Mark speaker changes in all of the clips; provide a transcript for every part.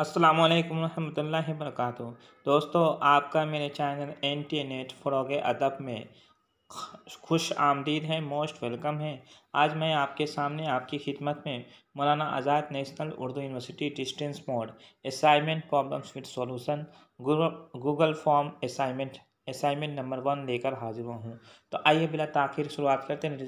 Speaker 1: अस्सलाम वालेकुम रहमतुल्लाहि वरकत दोस्तों आपका मेरे चैनल एन टी नेट फ्रॉग अदब में खुश आमदीद है मोस्ट वेलकम है आज मैं आपके सामने आपकी खिदमत में Maulana Azad National Urdu University distance mode assignment problems with solution Google form assignment assignment number one लेकर हाजिर हुआ हूँ तो आइए बिला ताखिर शुरुआत करते हैं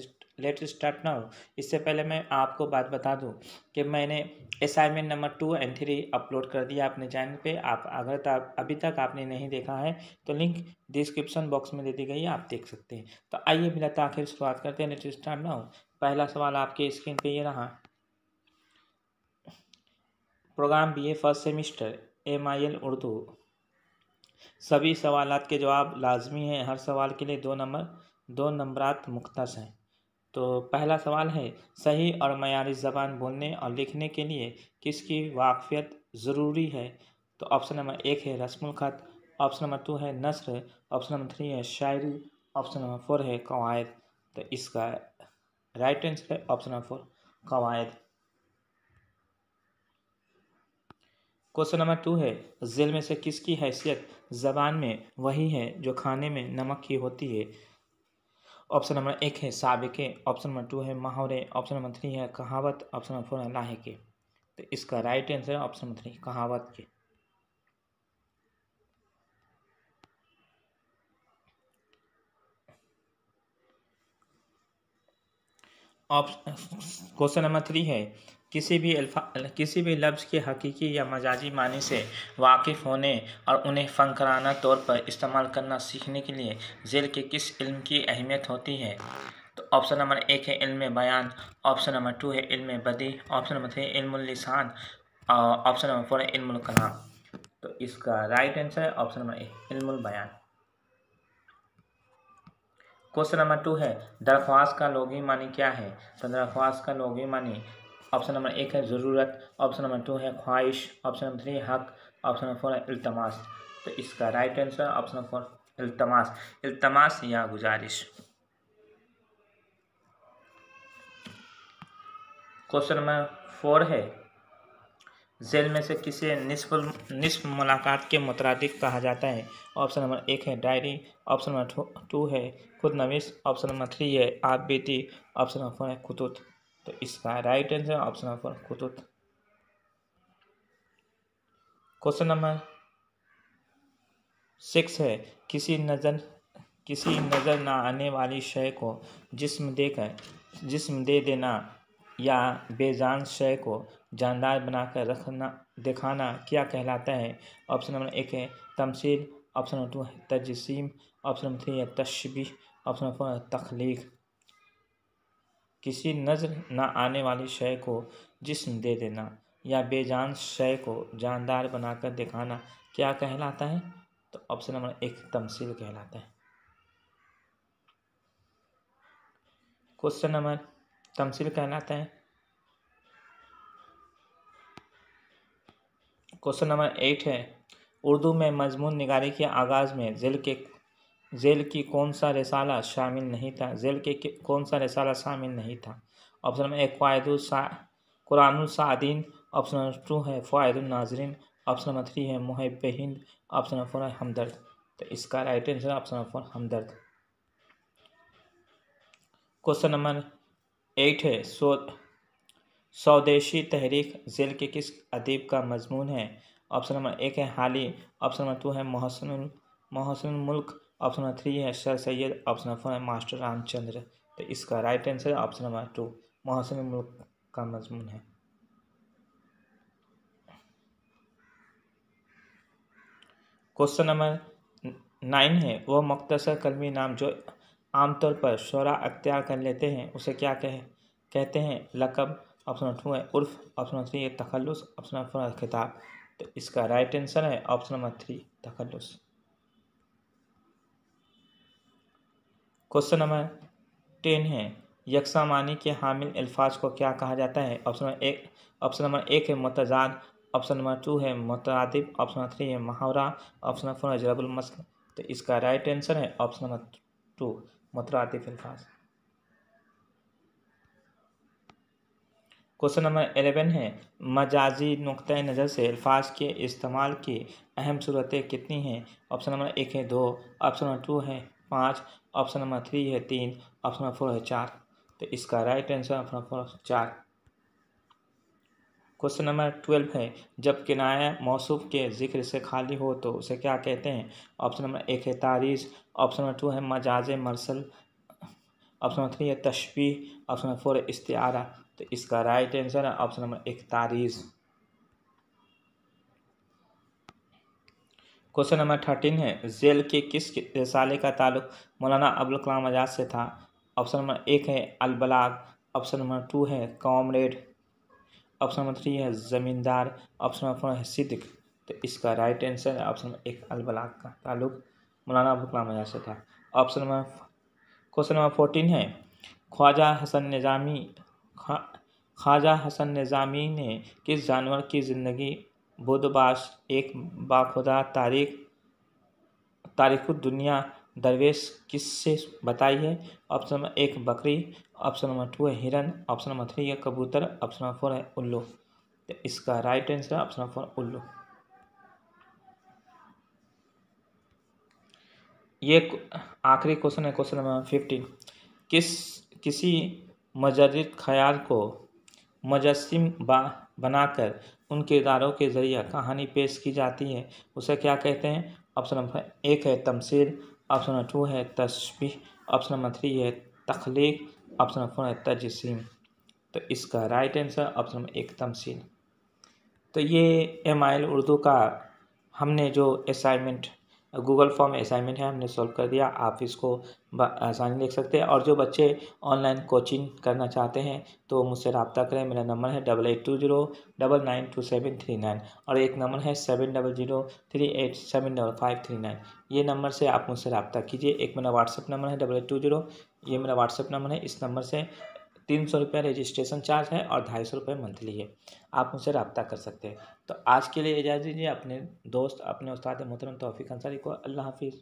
Speaker 1: लेट स्टार्ट नाउ इससे पहले मैं आपको बात बता दूं कि मैंने assignment number two and three upload कर दिया अपने चैनल पे आप अगर तक अभी तक आपने नहीं देखा है तो लिंक डिस्क्रिप्शन बॉक्स में दे दी गई है आप देख सकते हैं तो आइए बिना आखिर शुरुआत करते हैं लेट स्टार्ट नाउ पहला सवाल आपके स्क्रीन पर ये रहा program B A first semester M I L Urdu सभी सवालत के जवाब लाजमी हैं हर सवाल के लिए दो नंबर दो नंबरात मुख्तस हैं तो पहला सवाल है सही और मैारी ज़बान बोलने और लिखने के लिए किसकी वाकफ़ियत ज़रूरी है तो ऑप्शन नंबर एक है रस्मुल ख़त ऑप्शन नंबर टू है नसर ऑप्शन नंबर थ्री है शायरी ऑप्शन नंबर फोर है कवायद तो इसका राइट आंसर है ऑप्शन नंबर फोर कवायद क्वेश्चन नंबर टू है जेल में से किसकी हैसियत ज़बान में वही है जो खाने में नमक की होती है ऑप्शन नंबर एक है साबिके ऑप्शन नंबर टू है मुहावरे ऑप्शन नंबर थ्री है कहावत ऑप्शन नंबर फोर है लाहे के तो इसका राइट आंसर है ऑप्शन नंबर थ्री कहावत के ऑप्शन क्वेश्चन नंबर थ्री है किसी भी किसी भी लफ्ज़ के हकीकी या मजाजी मानी से वाकिफ़ होने और उन्हें फ़नकाराना तौर पर इस्तेमाल करना सीखने के लिए ज़ेल के किस इल्म की अहमियत होती है तो ऑप्शन नंबर एक है इल्म बयान ऑप्शन नंबर टू है इल्म बदी ऑप्शन नंबर थ्री इल्मान और ऑप्शन नंबर फोर है इल्मकलाम तो इसका राइट आंसर है ऑप्शन नंबर एक इल्मबयान क्वेश्चन नंबर टू है दरख्वास्त का लोगी मानी क्या है तो दरख्वास्त का लोगी मानी ऑप्शन नंबर एक है ज़रूरत ऑप्शन नंबर टू है ख्वाहिश ऑप्शन नंबर थ्री हक ऑप्शन नंबर फोर है इल्तमास तो इसका right answer option number four इल्तमास इल्तमास या गुजारिश क्वेश्चन नंबर फोर है जेल में से किसे निसफ निस्फ मुलाकात के मुतरदिक कहा जाता है ऑप्शन नंबर एक है डायरी ऑप्शन नंबर टू है खुद नवीस ऑप्शन नंबर थ्री है आप बीती ऑप्शन नंबर फोर है खुतुत तो इसका राइट आंसर ऑप्शन नंबर खुतुत क्वेश्चन नंबर सिक्स है किसी नज़र किसी नज़र ना आने वाली शय को जिसम देकर जिसम दे देना या बेजान शय को जानदार बनाकर रखना दिखाना क्या कहलाता है ऑप्शन नंबर एक है तमसील ऑप्शन नंबर टू है तजसीम ऑप्शन नंबर थ्री है तशबी ऑप्शन नंबर फोर है तख्लीक किसी नज़र न आने वाली शय को जिसम दे देना या बेजान शय को जानदार बनाकर दिखाना क्या कहलाता है तो ऑप्शन नंबर एक तमसील कहलाता है क्वेश्चन नंबर तमसील कहलाता है क्वेश्चन नंबर एट है उर्दू में मजमून निगारी के आगाज़ में जिल के जेल की कौन सा रसाला शामिल नहीं था जेल के कौन सा रसाला शामिल नहीं था ऑप्शन नंबर एक फ़ायदा कुरानुसादीन ऑप्शन नंबर टू है फ़ायदनाजरीन ऑप्शन नंबर थ्री है मुहब हिंद ऑप्शन नंबर फोर है हमदर्द तो इसका right answer option number four हमदर्द क्वेश्चन नंबर एट है सो स्वदेशी तहरीक जेल के किस अदीब का मजमून है ऑप्शन नंबर एक है हाली ऑप्शन नंबर टू है मोहसन मोहसन मुल्क ऑप्शन नंबर थ्री है sir Syed option number four है मास्टर रामचंद्र तो इसका राइट आंसर है ऑप्शन नंबर टू मौसम मुल्क का मजमून है क्वेश्चन नंबर नाइन है वह मख्तसर कलमी नाम जो आमतौर पर शोरा अख्तियार कर लेते हैं उसे क्या कहे कहते हैं लकब ऑप्शन टू है उर्फ ऑप्शन नंबर थ्री है तखलस ऑप्शन नंबर फोर है खिताब तो इसका राइट आंसर है ऑप्शन नंबर थ्री तखलस क्वेश्चन नंबर टेन है यकसा मानी के हामिल अल्फाज को क्या कहा जाता है ऑप्शन नंबर एक ऑप्शन नंबर एक है मतजाद ऑप्शन नंबर टू है मतदिब ऑप्शन नंबर थ्री है महावरा ऑप्शन नंबर फोर है जरबुलमसल तो इसका राइट आंसर है ऑप्शन नंबर टू मतरतब अल्फाज क्वेश्चन नंबर एलेवन है मजाजी नुक़ नज़र से अल्फाज के इस्तेमाल की अहम सूरतें कितनी हैं ऑप्शन नंबर एक है दो ऑप्शन नंबर टू है पाँच ऑप्शन नंबर थ्री है तीन ऑप्शन नंबर फोर है चार तो इसका राइट आंसर ऑप्शन नंबर चार क्वेश्चन नंबर ट्वेल्व है जब किनाया मौसूफ के जिक्र से खाली हो तो उसे क्या कहते हैं ऑप्शन नंबर एक है तारीज ऑप्शन नंबर टू है मजाज मरसल ऑप्शन नंबर थ्री है तशबी ऑप्शन नंबर फोर है इस्तारा तो इसका राइट आंसर है ऑप्शन नंबर एक तारीज़ क्वेश्चन नंबर थर्टीन है जेल के किस रिसाले का ताल्लुक मौलाना अबुल कलाम आज़ाद से था ऑप्शन नंबर एक है अलबलाग ऑप्शन नंबर टू है कॉमरेड ऑप्शन नंबर थ्री है ज़मींदार ऑप्शन नंबर फोर है सिद्दिक तो इसका राइट आंसर है ऑप्शन नंबर एक अलबलाग का ताल्लुक मौलाना अबुल कलाम आज़ाद से था option number question number fourteen है ख्वाजा हसन निज़ामी ख्वाजा हसन निज़ामी ने किस जानवर की ज़िंदगी बुदबाश एक बाखुदा तारीख दुनिया दरवेश किससे बताई है ऑप्शन नंबर एक बकरी ऑप्शन नंबर टू है हिरन ऑप्शन नंबर थ्री है कबूतर ऑप्शन नंबर फोर है उल्लू तो इसका right answer option number four उल्लू ये आखिरी क्वेश्चन है क्वेश्चन नंबर फिफ्टीन किस किसी मजद ख्याल को मुजस्म बा बनाकर उन किरदारों के ज़रिए कहानी पेश की जाती है उसे क्या कहते हैं ऑप्शन नंबर एक है तमसील ऑप्शन नंबर टू है तस्वीर ऑप्शन नंबर थ्री है तख्लीक ऑप्शन नंबर फोर है तजसीम तो इसका राइट आंसर ऑप्शन नंबर एक तमसील तो ये एम उर्दू का हमने जो असाइनमेंट गूगल फॉर्म असाइनमेंट है हमने सॉल्व कर दिया आप इसको आसानी देख सकते हैं और जो बच्चे ऑनलाइन कोचिंग करना चाहते हैं तो मुझसे रबता करें मेरा नंबर है double eight two zero double nine two seven three nine और एक नंबर है seven double zero three eight seven double five three nine ये नंबर से आप मुझसे रबता कीजिए एक मेरा व्हाट्सअप नंबर है डबल एट टू जीरो ये मेरा व्हाट्सअप नंबर है इस नंबर से तीन सौ रुपये रजिस्ट्रेशन चार्ज है और ढाई सौ रुपये मंथली है आप उनसे रबता कर सकते हैं तो आज के लिए इजाज़त दीजिए अपने दोस्त अपने उस्ताद मोहतरम तोफ़ी अंसारी को अल्लाह हाफिज़